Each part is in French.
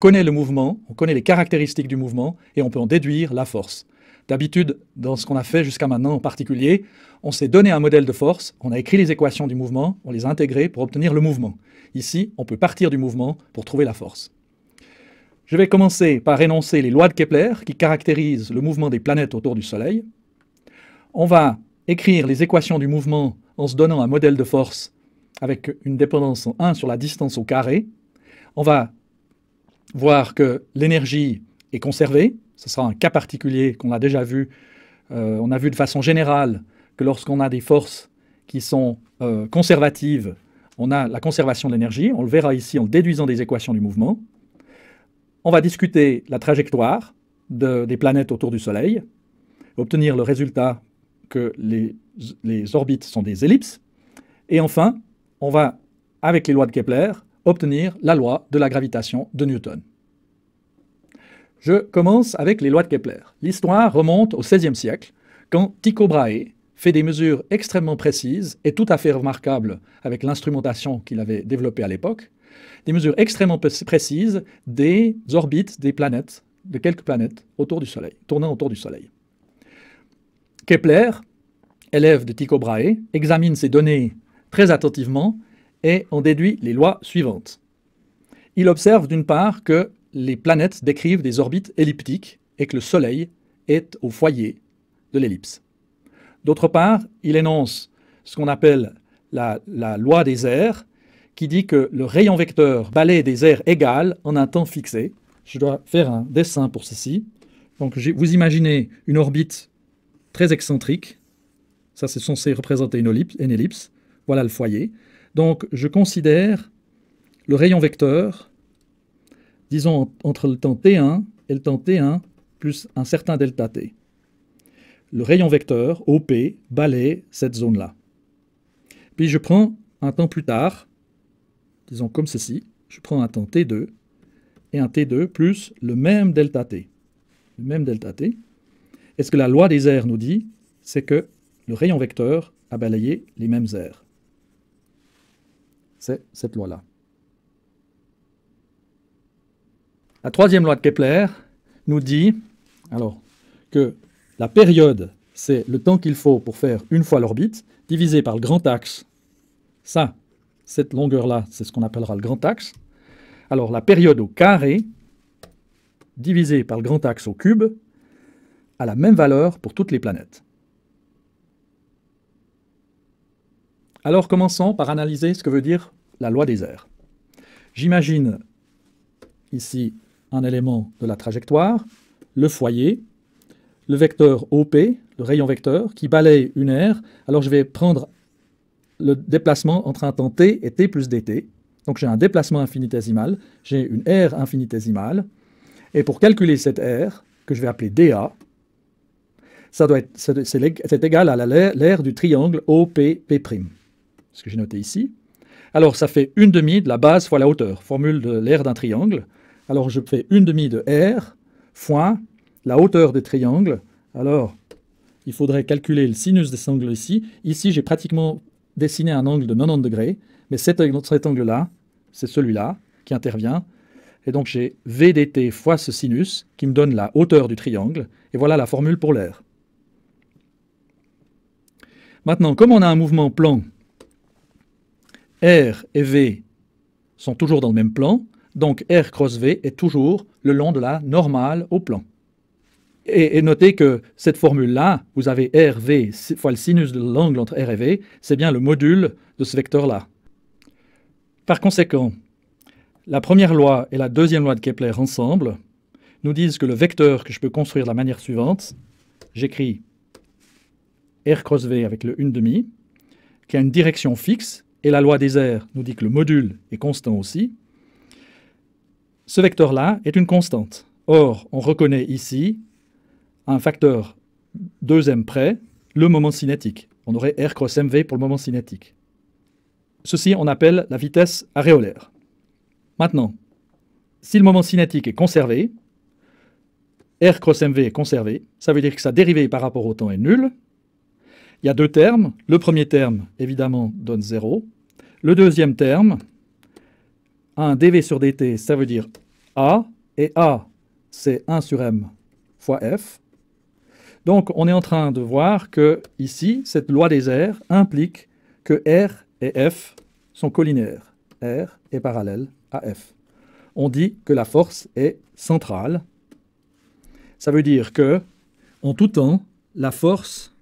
On connaît le mouvement, on connaît les caractéristiques du mouvement et on peut en déduire la force. D'habitude, dans ce qu'on a fait jusqu'à maintenant en particulier, on s'est donné un modèle de force, on a écrit les équations du mouvement, on les a intégrées pour obtenir le mouvement. Ici, on peut partir du mouvement pour trouver la force. Je vais commencer par énoncer les lois de Kepler qui caractérisent le mouvement des planètes autour du Soleil. On va écrire les équations du mouvement en se donnant un modèle de force avec une dépendance en 1 sur la distance au carré. On va voir que l'énergie est conservée. Ce sera un cas particulier qu'on a déjà vu. Euh, on a vu de façon générale que lorsqu'on a des forces qui sont euh, conservatives, on a la conservation de l'énergie. On le verra ici en déduisant des équations du mouvement. On va discuter la trajectoire des planètes autour du Soleil, obtenir le résultat que les orbites sont des ellipses. Et enfin, on va, avec les lois de Kepler, obtenir la loi de la gravitation de Newton. Je commence avec les lois de Kepler. L'histoire remonte au XVIe siècle, quand Tycho Brahe fait des mesures extrêmement précises et tout à fait remarquables avec l'instrumentation qu'il avait développée à l'époque, des mesures extrêmement précises des orbites des planètes, de quelques planètes autour du Soleil, tournant autour du Soleil. Kepler, élève de Tycho Brahe, examine ces données très attentivement et on déduit les lois suivantes. Il observe d'une part que les planètes décrivent des orbites elliptiques et que le Soleil est au foyer de l'ellipse. D'autre part, il énonce ce qu'on appelle la, loi des airs, qui dit que le rayon vecteur balaye des airs égales en un temps fixé. Je dois faire un dessin pour ceci. Donc vous imaginez une orbite très excentrique. Ça, c'est censé représenter une ellipse. Voilà le foyer. Donc je considère le rayon vecteur, disons entre le temps t1 et le temps t1 plus un certain delta t. Le rayon vecteur, OP, balaye cette zone-là. Puis je prends un temps plus tard, disons comme ceci, je prends un temps t2 et un t2 plus le même delta t. Le même delta t. Et ce que la loi des airs nous dit, c'est que le rayon vecteur a balayé les mêmes airs c'est cette loi-là. La troisième loi de Kepler nous dit alors, que la période, c'est le temps qu'il faut pour faire une fois l'orbite, divisé par le grand axe. Ça, cette longueur-là, c'est ce qu'on appellera le grand axe. Alors la période au carré, divisé par le grand axe au cube, a la même valeur pour toutes les planètes. Alors commençons par analyser ce que veut dire la loi des airs. J'imagine ici un élément de la trajectoire, le foyer, le vecteur OP, le rayon vecteur, qui balaye une aire. Alors je vais prendre le déplacement entre un temps t et t plus dt. Donc j'ai un déplacement infinitésimal, j'ai une aire infinitésimale. Et pour calculer cette aire, que je vais appeler dA, c'est égal à l'aire du triangle OPP' ce que j'ai noté ici. Alors ça fait une demi de la base fois la hauteur, formule de l'aire d'un triangle. Alors je fais une demi de r fois la hauteur des triangles. Alors il faudrait calculer le sinus de cet angle ici. Ici j'ai pratiquement dessiné un angle de 90 degrés, mais cet, cet angle-là, c'est celui-là qui intervient. Et donc j'ai vdt fois ce sinus qui me donne la hauteur du triangle. Et voilà la formule pour l'air. Maintenant, comme on a un mouvement plan R et V sont toujours dans le même plan, donc R cross V est toujours le long de la normale au plan. Et, notez que cette formule-là, vous avez r v fois le sinus de l'angle entre R et V, c'est bien le module de ce vecteur-là. Par conséquent, la première loi et la deuxième loi de Kepler ensemble nous disent que le vecteur que je peux construire de la manière suivante, j'écris R cross V avec le demi, qui a une direction fixe, et la loi des airs nous dit que le module est constant aussi, ce vecteur-là est une constante. Or, on reconnaît ici un facteur 2m près, le moment cinétique. On aurait R cross mv pour le moment cinétique. Ceci, on appelle la vitesse aréolaire. Maintenant, si le moment cinétique est conservé, R cross mv est conservé, ça veut dire que sa dérivée par rapport au temps est nulle, il y a deux termes. Le premier terme, évidemment, donne 0. Le deuxième terme, 1 dv sur dt, ça veut dire a, et a, c'est 1 sur m fois f. Donc, on est en train de voir que, ici, cette loi des airs implique que r et f sont collinaires, R est parallèle à f. On dit que la force est centrale. Ça veut dire que, en tout temps, la force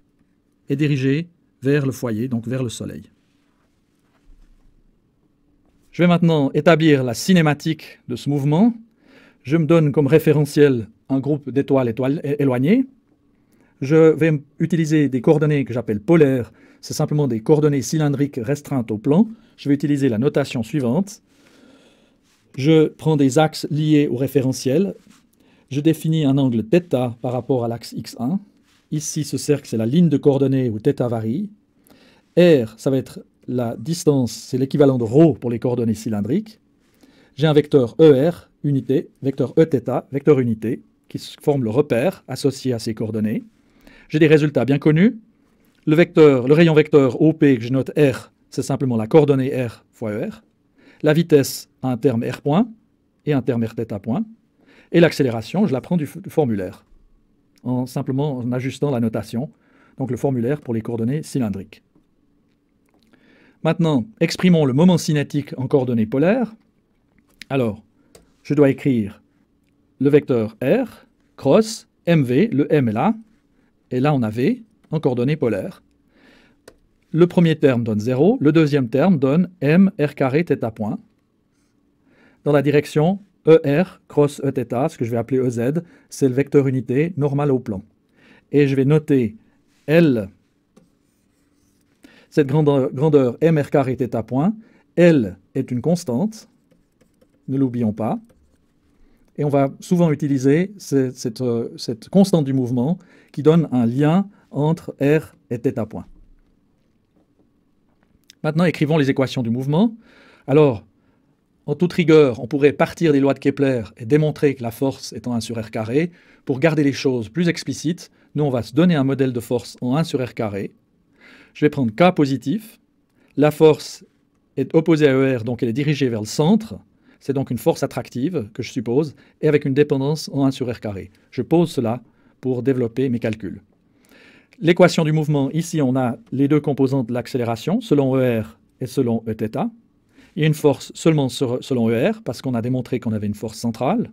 est dirigé vers le foyer, donc vers le soleil. Je vais maintenant établir la cinématique de ce mouvement. Je me donne comme référentiel un groupe d'étoiles éloignées. Je vais utiliser des coordonnées que j'appelle polaires. C'est simplement des coordonnées cylindriques restreintes au plan. Je vais utiliser la notation suivante. Je prends des axes liés au référentiel. Je définis un angle θ par rapport à l'axe x1. Ici, ce cercle, c'est la ligne de coordonnées où θ varie. R, ça va être la distance, c'est l'équivalent de ρ pour les coordonnées cylindriques. J'ai un vecteur ER, unité, vecteur Eθ, vecteur unité, qui forme le repère associé à ces coordonnées. J'ai des résultats bien connus. Le, vecteur, le rayon vecteur OP que je note R, c'est simplement la coordonnée R fois ER. La vitesse a un terme R point et un terme Rθ point. Et l'accélération, je la prends du formulaire en simplement en ajustant la notation, donc le formulaire pour les coordonnées cylindriques. Maintenant, exprimons le moment cinétique en coordonnées polaires. Alors, je dois écrire le vecteur R, cross, MV, le M est là, et là on a V en coordonnées polaires. Le premier terme donne 0, le deuxième terme donne M, R carré, θ point, dans la direction ER cross Eθ, ce que je vais appeler EZ, c'est le vecteur unité normal au plan. Et je vais noter L, cette grandeur, MR carré θ point, L est une constante, ne l'oublions pas, et on va souvent utiliser cette, euh, cette, constante du mouvement qui donne un lien entre R et θ point. Maintenant, écrivons les équations du mouvement. Alors, en toute rigueur, on pourrait partir des lois de Kepler et démontrer que la force est en 1 sur r carré. Pour garder les choses plus explicites, nous on va se donner un modèle de force en 1 sur r carré. Je vais prendre k positif. La force est opposée à ER, donc elle est dirigée vers le centre. C'est donc une force attractive, que je suppose, et avec une dépendance en 1 sur r carré. Je pose cela pour développer mes calculs. L'équation du mouvement, ici on a les deux composantes de l'accélération, selon ER et selon Eθ. Il y a une force seulement selon ER, parce qu'on a démontré qu'on avait une force centrale.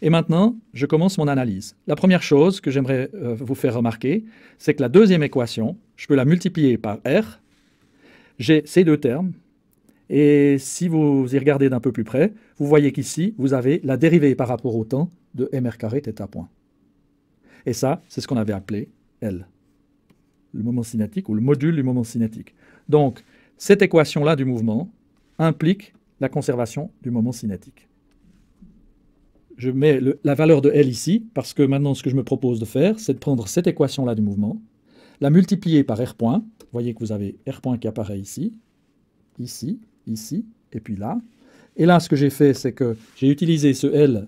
Et maintenant, je commence mon analyse. La première chose que j'aimerais euh, vous faire remarquer, c'est que la deuxième équation, je peux la multiplier par R. J'ai ces deux termes. Et si vous y regardez d'un peu plus près, vous voyez qu'ici, vous avez la dérivée par rapport au temps de mr carré θ point. Et ça, c'est ce qu'on avait appelé L, le moment cinétique ou le module du moment cinétique. Donc, cette équation-là du mouvement, implique la conservation du moment cinétique. Je mets la valeur de L ici, parce que maintenant ce que je me propose de faire, c'est de prendre cette équation-là du mouvement, la multiplier par R point. Vous voyez que vous avez R point qui apparaît ici, ici, ici, et puis là. Et là, ce que j'ai fait, c'est que j'ai utilisé ce L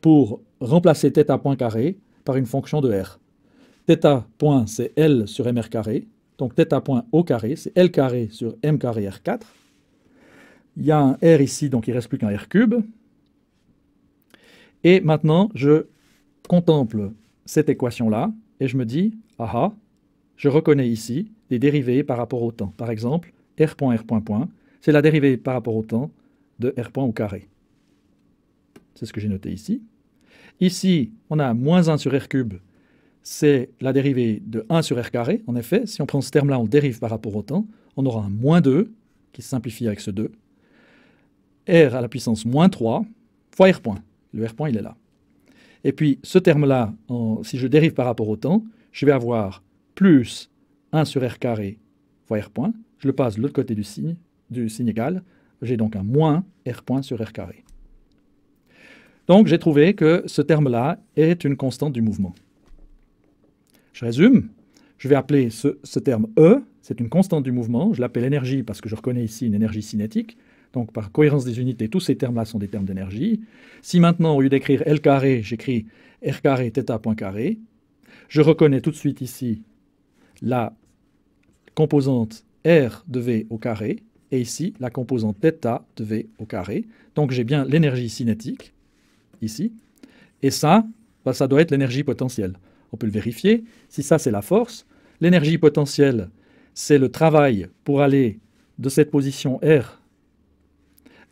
pour remplacer θ point carré par une fonction de R. θ point, c'est L sur mr carré. Donc θ point au carré, c'est L carré sur m carré R4. Il y a un R ici, donc il ne reste plus qu'un R cube. Et maintenant, je contemple cette équation-là et je me dis, ah ah, je reconnais ici des dérivées par rapport au temps. Par exemple, R point, R point, point, c'est la dérivée par rapport au temps de R point au carré. C'est ce que j'ai noté ici. Ici, on a moins 1 sur R cube, c'est la dérivée de 1 sur R carré. En effet, si on prend ce terme-là, on le dérive par rapport au temps, on aura un moins 2 qui se simplifie avec ce 2 r à la puissance moins 3 fois r point. Le r point, il est là. Et puis, ce terme-là, si je dérive par rapport au temps, je vais avoir plus 1 sur r carré fois r point. Je le passe de l'autre côté du signe, du signe égal. J'ai donc un moins r point sur r carré. Donc, j'ai trouvé que ce terme-là est une constante du mouvement. Je résume. Je vais appeler ce terme E, c'est une constante du mouvement. Je l'appelle énergie parce que je reconnais ici une énergie cinétique. Donc par cohérence des unités, tous ces termes-là sont des termes d'énergie. Si maintenant, au lieu d'écrire L carré, j'écris R carré, θ point carré, je reconnais tout de suite ici la composante R de V au carré, et ici la composante θ de V au carré. Donc j'ai bien l'énergie cinétique, ici, et ça, bah, ça doit être l'énergie potentielle. On peut le vérifier. Si ça, c'est la force, l'énergie potentielle, c'est le travail pour aller de cette position R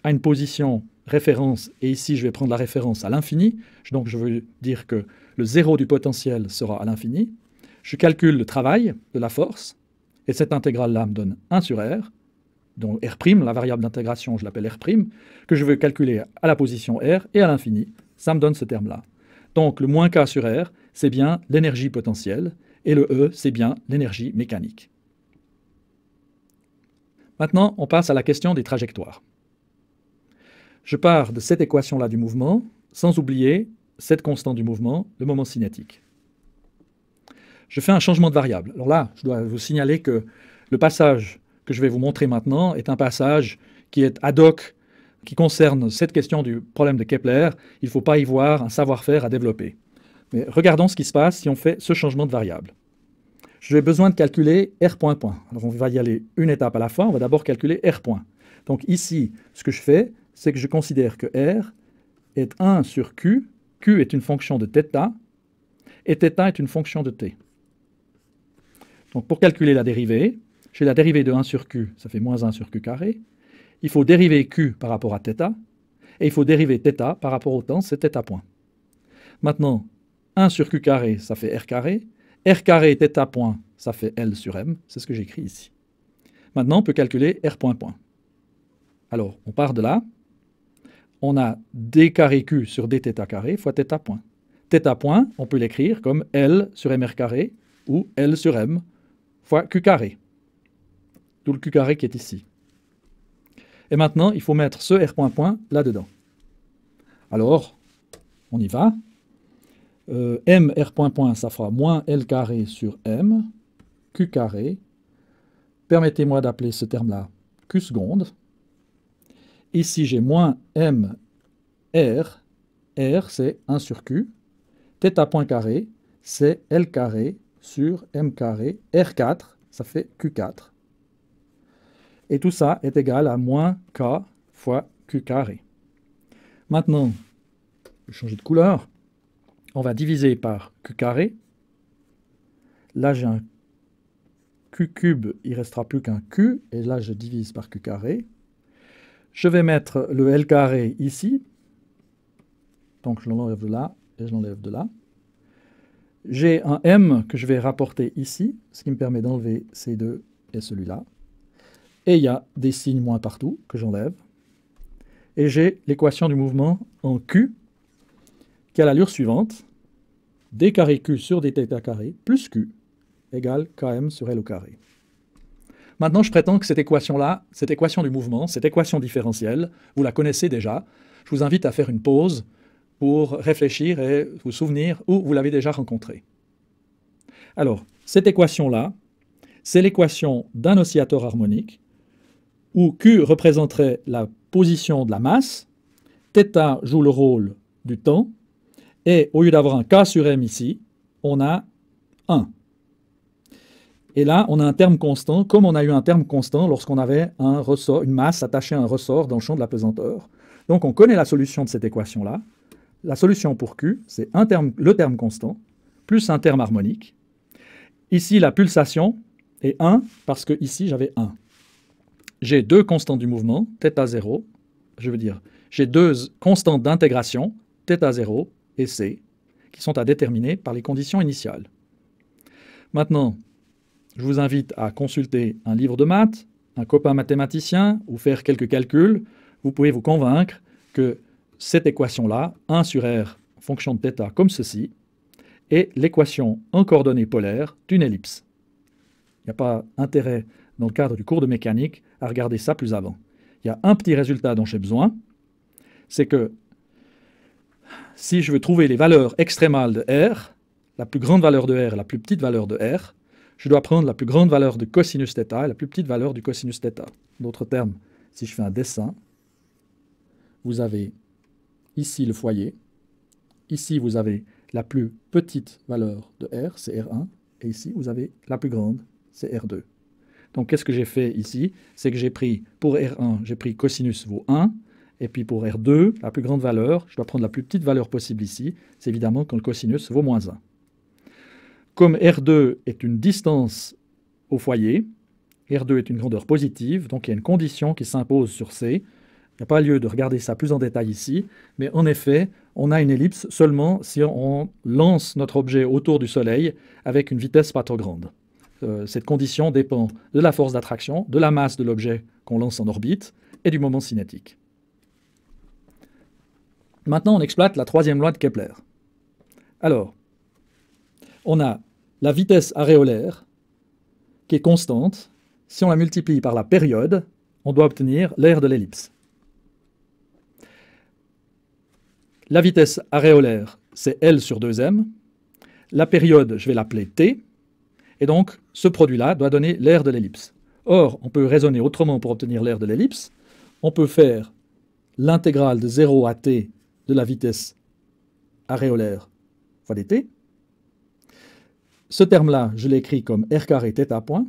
à une position référence, et ici je vais prendre la référence à l'infini, donc je veux dire que le zéro du potentiel sera à l'infini, je calcule le travail de la force, et cette intégrale-là me donne 1 sur R, dont R', la variable d'intégration, je l'appelle R', que je veux calculer à la position R et à l'infini, ça me donne ce terme-là. Donc le moins K sur R, c'est bien l'énergie potentielle, et le E, c'est bien l'énergie mécanique. Maintenant, on passe à la question des trajectoires. Je pars de cette équation-là du mouvement, sans oublier cette constante du mouvement, le moment cinétique. Je fais un changement de variable. Alors là, je dois vous signaler que le passage que je vais vous montrer maintenant est un passage qui est ad hoc, qui concerne cette question du problème de Kepler. Il ne faut pas y voir un savoir-faire à développer. Mais regardons ce qui se passe si on fait ce changement de variable. J'ai besoin de calculer R point point. Alors on va y aller une étape à la fois. On va d'abord calculer R point. Donc ici, ce que je fais, c'est que je considère que R est 1 sur Q, Q est une fonction de θ, et θ est une fonction de t. Donc pour calculer la dérivée, j'ai la dérivée de 1 sur Q, ça fait moins 1 sur Q carré, il faut dériver Q par rapport à θ, et il faut dériver θ par rapport au temps, c'est θ point. Maintenant, 1 sur Q carré, ça fait R carré, R carré θ point, ça fait L sur M, c'est ce que j'écris ici. Maintenant, on peut calculer R point point. Alors, on part de là, on a d carré q sur d carré fois θ point. à point, on peut l'écrire comme L sur mr carré ou L sur m fois q carré. Tout le q carré qui est ici. Et maintenant, il faut mettre ce r point point là-dedans. Alors, on y va. Euh, m r point point, ça fera moins L carré sur m, q carré. Permettez-moi d'appeler ce terme-là q seconde. Ici, j'ai moins m r. r, c'est 1 sur q. Θ point carré, c'est L carré sur M carré. R4, ça fait Q4. Et tout ça est égal à moins K fois Q carré. Maintenant, je vais changer de couleur. On va diviser par Q carré. Là, j'ai un Q cube, il restera plus qu'un Q. Et là, je divise par Q carré. Je vais mettre le L carré ici. Donc je l'enlève de là et je l'enlève de là. J'ai un M que je vais rapporter ici, ce qui me permet d'enlever ces deux et celui-là. Et il y a des signes moins partout que j'enlève. Et j'ai l'équation du mouvement en Q qui a l'allure suivante. D carré Q sur dθ carré plus Q égale Km sur L au carré. Maintenant, je prétends que cette équation-là, cette équation du mouvement, cette équation différentielle, vous la connaissez déjà. Je vous invite à faire une pause pour réfléchir et vous souvenir où vous l'avez déjà rencontrée. Alors, cette équation-là, c'est l'équation d'un oscillateur harmonique où Q représenterait la position de la masse, θ joue le rôle du temps, et au lieu d'avoir un K sur M ici, on a 1. Et là, on a un terme constant, comme on a eu un terme constant lorsqu'on avait une masse attachée à un ressort dans le champ de la pesanteur. Donc on connaît la solution de cette équation-là. La solution pour Q, c'est terme, le terme constant plus un terme harmonique. Ici, la pulsation est 1 parce que ici, j'avais 1. J'ai deux constantes du mouvement, θ 0, je veux dire, j'ai deux constantes d'intégration, θ 0 et c, qui sont à déterminer par les conditions initiales. Maintenant, je vous invite à consulter un livre de maths, un copain mathématicien ou faire quelques calculs. Vous pouvez vous convaincre que cette équation-là, 1 sur r, fonction de θ comme ceci, est l'équation en coordonnées polaires d'une ellipse. Il n'y a pas intérêt dans le cadre du cours de mécanique à regarder ça plus avant. Il y a un petit résultat dont j'ai besoin, c'est que si je veux trouver les valeurs extrémales de R, la plus grande valeur de R et la plus petite valeur de R, je dois prendre la plus grande valeur du cosinus θ et la plus petite valeur du cosinus θ. D'autres termes, si je fais un dessin, vous avez ici le foyer, ici vous avez la plus petite valeur de R, c'est R1, et ici vous avez la plus grande, c'est R2. Donc qu'est-ce que j'ai fait ici C'est que j'ai pris, pour R1, j'ai pris cosinus vaut 1, et puis pour R2, la plus grande valeur, je dois prendre la plus petite valeur possible ici, c'est évidemment quand le cosinus vaut moins 1. Comme R2 est une distance au foyer, R2 est une grandeur positive, donc il y a une condition qui s'impose sur C. Il n'y a pas lieu de regarder ça plus en détail ici, mais en effet, on a une ellipse seulement si on lance notre objet autour du Soleil avec une vitesse pas trop grande. Euh, cette condition dépend de la force d'attraction, de la masse de l'objet qu'on lance en orbite et du moment cinétique. Maintenant, on exploite la troisième loi de Kepler. Alors, on a la vitesse aréolaire, qui est constante, si on la multiplie par la période, on doit obtenir l'aire de l'ellipse. La vitesse aréolaire, c'est L sur 2m. La période, je vais l'appeler T. Et donc, ce produit-là doit donner l'aire de l'ellipse. Or, on peut raisonner autrement pour obtenir l'aire de l'ellipse. On peut faire l'intégrale de 0 à t de la vitesse aréolaire fois dt, ce terme-là, je l'écris comme R carré θ point.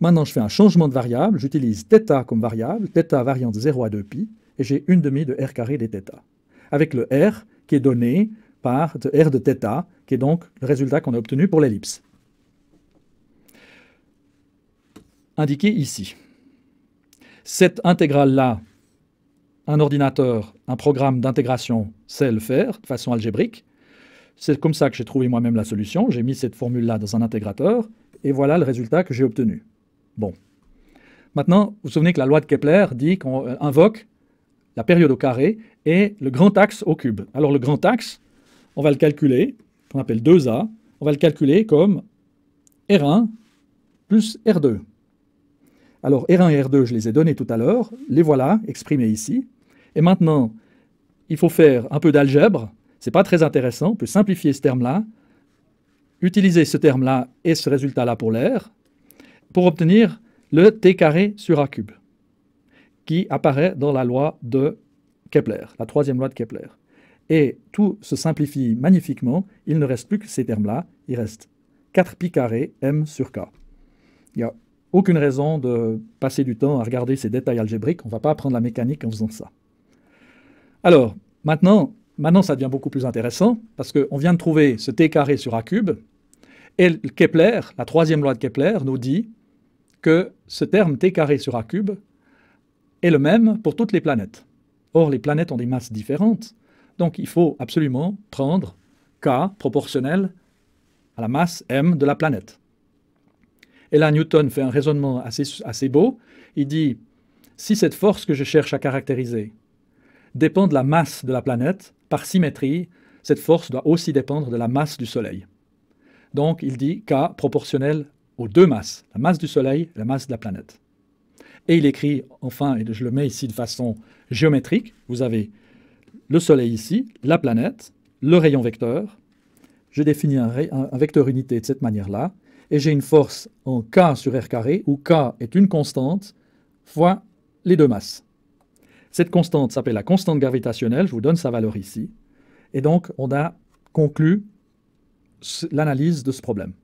Maintenant, je fais un changement de variable. J'utilise θ comme variable, θ variant de 0 à 2π, et j'ai une demi de R carré des θ. Avec le R qui est donné par R de θ, qui est donc le résultat qu'on a obtenu pour l'ellipse. Indiqué ici. Cette intégrale-là, un ordinateur, un programme d'intégration sait le faire de façon algébrique. C'est comme ça que j'ai trouvé moi-même la solution. J'ai mis cette formule-là dans un intégrateur, et voilà le résultat que j'ai obtenu. Bon. Maintenant, vous vous souvenez que la loi de Kepler dit qu'on euh, invoque la période au carré et le grand axe au cube. Alors le grand axe, on va le calculer, qu'on appelle 2A, on va le calculer comme R1 plus R2. Alors R1 et R2, je les ai donnés tout à l'heure, les voilà exprimés ici. Et maintenant, il faut faire un peu d'algèbre ce n'est pas très intéressant. On peut simplifier ce terme-là, utiliser ce terme-là et ce résultat-là pour l'air, pour obtenir le t carré sur a cube, qui apparaît dans la loi de Kepler, la troisième loi de Kepler. Et tout se simplifie magnifiquement. Il ne reste plus que ces termes-là. Il reste 4 pi carré m sur k. Il n'y a aucune raison de passer du temps à regarder ces détails algébriques. On ne va pas apprendre la mécanique en faisant ça. Alors, maintenant, Maintenant, ça devient beaucoup plus intéressant parce qu'on vient de trouver ce t carré sur a cube. Et Kepler, la troisième loi de Kepler, nous dit que ce terme t carré sur a cube est le même pour toutes les planètes. Or, les planètes ont des masses différentes, donc il faut absolument prendre k proportionnel à la masse m de la planète. Et là, Newton fait un raisonnement assez, assez beau. Il dit, si cette force que je cherche à caractériser dépend de la masse de la planète, par symétrie, cette force doit aussi dépendre de la masse du Soleil. Donc il dit K proportionnel aux deux masses, la masse du Soleil et la masse de la planète. Et il écrit enfin, et je le mets ici de façon géométrique, vous avez le Soleil ici, la planète, le rayon vecteur. Je définis un, vecteur unité de cette manière-là, et j'ai une force en K sur R carré, où K est une constante, fois les deux masses. Cette constante s'appelle la constante gravitationnelle, je vous donne sa valeur ici. Et donc, on a conclu l'analyse de ce problème.